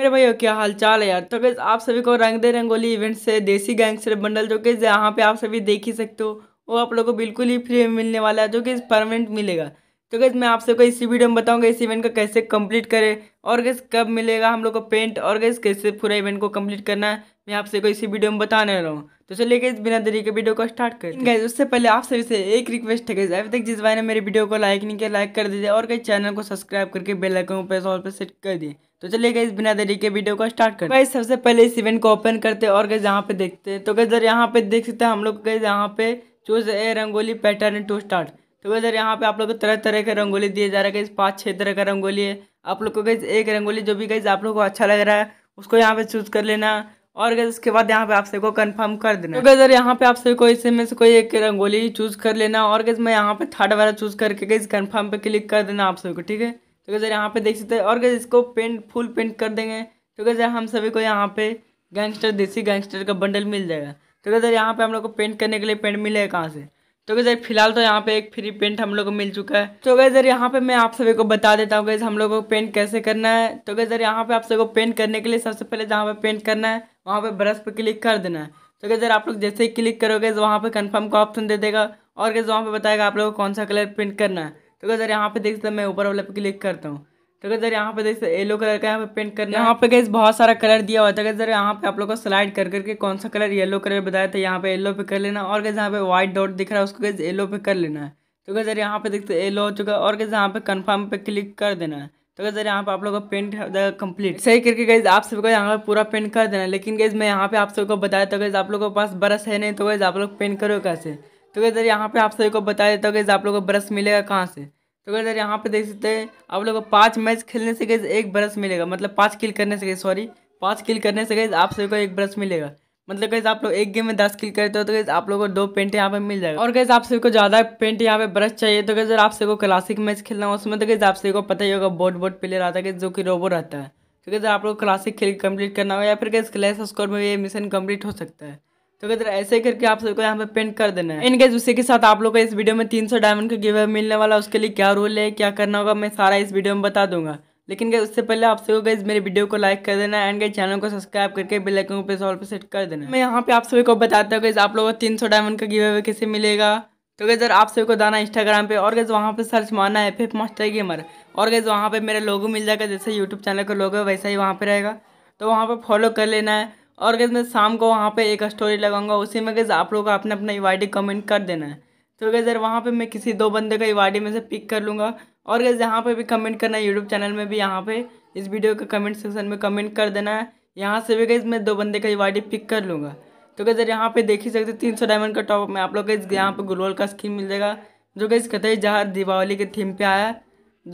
मेरे भाइयों क्या हाल चाल है यार तो गैस आप सभी को रंग दे रंगोली इवेंट से देसी गैंगस्टर बंडल जो कि यहाँ पे आप सभी देख ही सकते हो वो आप लोगों को बिल्कुल ही फ्री में मिलने वाला है जो कि परमानेंट मिलेगा तो गैस मैं आप सबको इसी वीडियो में बताऊंगा इस इवेंट को कैसे कंप्लीट करें और गैस कब मिलेगा हम लोग को पेंट और गैस कैसे पूरा इवेंट को कम्प्लीट करना है मैं आपसे को इसी वीडियो में बताने रहा हूँ तो चलिए गई बिना देरी के वीडियो को स्टार्ट कर गए उससे पहले आप सभी से एक रिक्वेस्ट है गई अभी तक जिस भाई ने मेरे वीडियो को लाइक नहीं किया लाइक कर दीजिए और कई चैनल को सब्सक्राइब करके बेल आइकन पे सॉल पर सेट कर दिए तो चलिए गई बिना देरी के वीडियो को स्टार्ट कर हैं सबसे पहले इस इवेंट को ओपन करते और गए यहाँ पे देखते तो तो गई यहाँ पे देख सकते हम लोग गए यहाँ पे choose a rangoli pattern to start तो गई यहाँ पे आप लोग को तरह तरह के रंगोली दिए जा रहा है पाँच छः तरह का रंगोली है आप लोग को गई एक रंगोली जो भी गई आप लोग को अच्छा लग रहा है उसको यहाँ पे चूज कर लेना और गैस उसके बाद यहाँ पे आप सभी को कंफर्म कर देना तो गैस यहाँ पे आप सभी को इसे में से कोई एक रंगोली चूज कर लेना और गैस मैं यहाँ पे थर्ड वाला चूज करके गैस कंफर्म पे क्लिक कर देना आप सभी को ठीक है तो गैस यहाँ पे देख सकते हैं और गैस इसको पेंट फुल पेंट कर देंगे तो गैस हम सभी को यहाँ पे गैंगस्टर देसी गैंगस्टर का बंडल मिल जाएगा तो गैस यहाँ पे हम लोग को पेंट करने के लिए पेंट मिलेगा कहाँ से तो गैस फिलहाल तो यहाँ पे एक फ्री पेंट हम लोग को मिल चुका है तो गैस यहाँ पे मैं आप सभी को बता देता हूँ गैस हम लोग को पेंट कैसे करना है तो गैस यहाँ पे आप सभी को पेंट करने के लिए सबसे पहले जहाँ पे पेंट करना है वहाँ पे ब्रश पे क्लिक कर देना है तो कैसे आप लोग जैसे ही क्लिक करोगे तो वहाँ पे कंफर्म का ऑप्शन दे देगा और कैसे वहाँ पे बताएगा आप लोगों को कौन सा कलर प्रिंट करना है तो सर यहाँ पे देख सकते मैं ऊपर वाले पे क्लिक करता हूँ तो क्या सर यहाँ पे देख सकते येलो कलर का यहाँ पे पेंट करना यहाँ पे कैसे बहुत सारा कलर दिया हुआ था क्या सर यहाँ पे आप लोग को स्लाइड कर करके कौन सा कलर येलो कलर बताया था यहाँ पे येलो पे कर लेना और कैसे यहाँ पे व्हाइट डॉट दिख रहा है उसको कैसे येलो पे कर लेना है तो क्या सर यहाँ पे देखते येलो हो चुका है और कैसे यहाँ पे कन्फर्म पे क्लिक कर देना है तो गैस यहाँ पे आप लोगों का पेंट कंप्लीट सही करके गैस आप सबको यहाँ पे पूरा पेंट कर देना लेकिन गई मैं यहाँ पे आप सबको बताया तो गैस आप लोगों के पास ब्रश है नहीं तो गैस आप लोग पेंट करो कैसे तो गैस यहाँ पे आप सभी को बताया तो गैस आप लोग को ब्रश मिलेगा कहाँ से तो गैस यहाँ पे देख सकते हैं आप लोग को पाँच मैच खेलने से गैस एक ब्रश मिलेगा मतलब पाँच किल करने से गए सॉरी पाँच किल करने से गैस आप सभी को एक ब्रश मिलेगा मतलब कैसे आप लोग एक गेम में दस किल करते हो तो कैसे आप लोगों को दो पेंट यहाँ पे मिल जाएगा और कैसे आप सभी को ज्यादा पेंट यहाँ पे ब्रश चाहिए तो कैसे आप सभी को क्लासिक मैच खेलना है उसमें तो कैसे आप सभी को पता ही होगा बोट बोट प्लेयर आता है जो कि रोबो रहता है तो कैसे आप लोग क्लासिक खेल कंप्लीट करना हो या फिर कैसे क्लैश स्कोर में ये मिशन कंप्लीट हो सकता है तो कैसे ऐसे करके आप सबको यहाँ पे पेंट कर देना है इनके उसी के साथ आप लोग को इस वीडियो में सौ डायमंड का गिवे मिलने वाला उसके लिए क्या रूल है क्या करना होगा मैं सारा इस वीडियो में बता दूंगा लेकिन गए उससे पहले आप सभी गए मेरे वीडियो को लाइक कर देना एंड गए चैनल को सब्सक्राइब करके बेल आइकन पे सॉल पे सेट कर देना मैं यहाँ पे आप सभी को बताता हूँ गैस आप लोगों को तीन सौ डायमंड का गिव अवे कैसे मिलेगा तो गैस आप सभी को दाना इंस्टाग्राम पे और गए वहाँ पे सर्च मारना है एफ मास्टर गेमर और गए वहाँ पे मेरा लोगो मिल जाएगा जैसे यूट्यूब चैनल का लोगो वैसा ही वहाँ पे रहेगा तो वहाँ पे फॉलो कर लेना है और गए मैं शाम को वहाँ पे एक स्टोरी लगाऊंगा उसी में गए आप लोग को अपना अपना यू कमेंट कर देना है तो जर वहाँ पर मैं किसी दो बंदे का यू में से पिक कर लूँगा और गैस यहाँ पे भी कमेंट करना है यूट्यूब चैनल में भी यहाँ पे इस वीडियो के कमेंट सेक्शन में कमेंट कर देना है यहाँ से भी गैस मैं दो बंदे का वाइडी e पिक कर लूँगा तो गैस यहाँ पे देख ही सकते तीन सौ डायमंड का टॉप में आप लोग गैस यहाँ पे ग्लोबल का स्कीम मिल जाएगा जो गैस कतई जहाँ दीपावली के थीम पर आया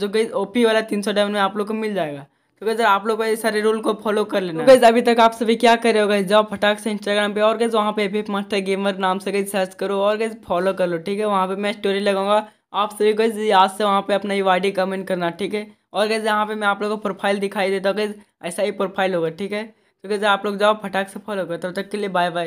जो गैस ओ वाला तीन सौ डायमंड में आप लोग को मिल जाएगा तो गैस आप लोग ये सारे रूल को फॉलो कर लेना तो गैस अभी तक आप सभी क्या करे हो गए जाओ फटाक से इंस्टाग्राम पे और गैस वहाँ पे एफ मास्टर गेमर नाम से गई सर्च करो और गैस फॉलो कर लो ठीक है वहाँ पे मैं स्टोरी लगाऊंगा आप सभी को याद से वहाँ पे अपना यू आई कमेंट करना ठीक है और कैसे यहाँ पे मैं आप लोगों को प्रोफाइल दिखाई देता हूँ कैसे ऐसा ही प्रोफाइल होगा ठीक है तो कैसे आप लोग जाओ फटाक से फॉलो करो तब तक के लिए बाय बाय